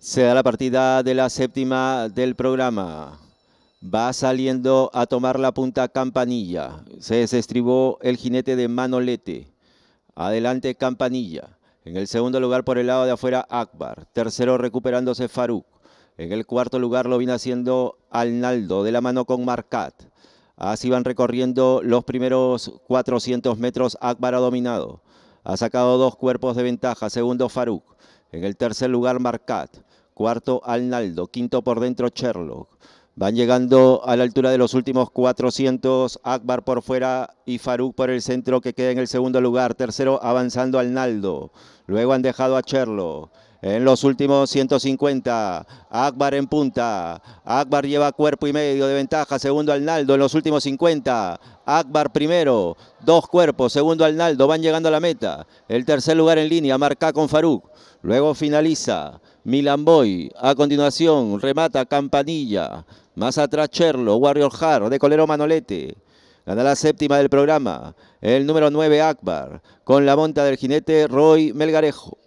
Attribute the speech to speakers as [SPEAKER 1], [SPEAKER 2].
[SPEAKER 1] Se da la partida de la séptima del programa. Va saliendo a tomar la punta Campanilla. Se desestribó el jinete de Manolete. Adelante Campanilla. En el segundo lugar por el lado de afuera Akbar. Tercero recuperándose Faruk. En el cuarto lugar lo viene haciendo Alnaldo de la mano con Marcat. Así van recorriendo los primeros 400 metros. Akbar ha dominado. Ha sacado dos cuerpos de ventaja. Segundo Faruk. En el tercer lugar Marcat cuarto Alnaldo, quinto por dentro Sherlock. Van llegando a la altura de los últimos 400, Akbar por fuera y Faruk por el centro que queda en el segundo lugar, tercero avanzando Alnaldo. Luego han dejado a Cherlo. En los últimos 150, Akbar en punta. Akbar lleva cuerpo y medio de ventaja. Segundo Alnaldo en los últimos 50. Akbar primero, dos cuerpos. Segundo Alnaldo, van llegando a la meta. El tercer lugar en línea, marca con Faruk. Luego finaliza Boy, A continuación, remata Campanilla. Más atrás Cherlo, Warrior Hard, de Colero Manolete. Gana la séptima del programa, el número 9 Akbar, con la monta del jinete Roy Melgarejo.